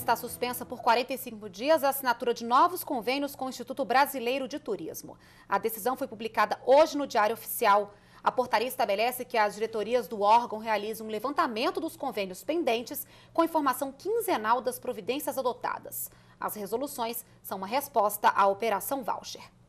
está suspensa por 45 dias a assinatura de novos convênios com o Instituto Brasileiro de Turismo. A decisão foi publicada hoje no Diário Oficial. A portaria estabelece que as diretorias do órgão realizam um levantamento dos convênios pendentes com informação quinzenal das providências adotadas. As resoluções são uma resposta à Operação Voucher.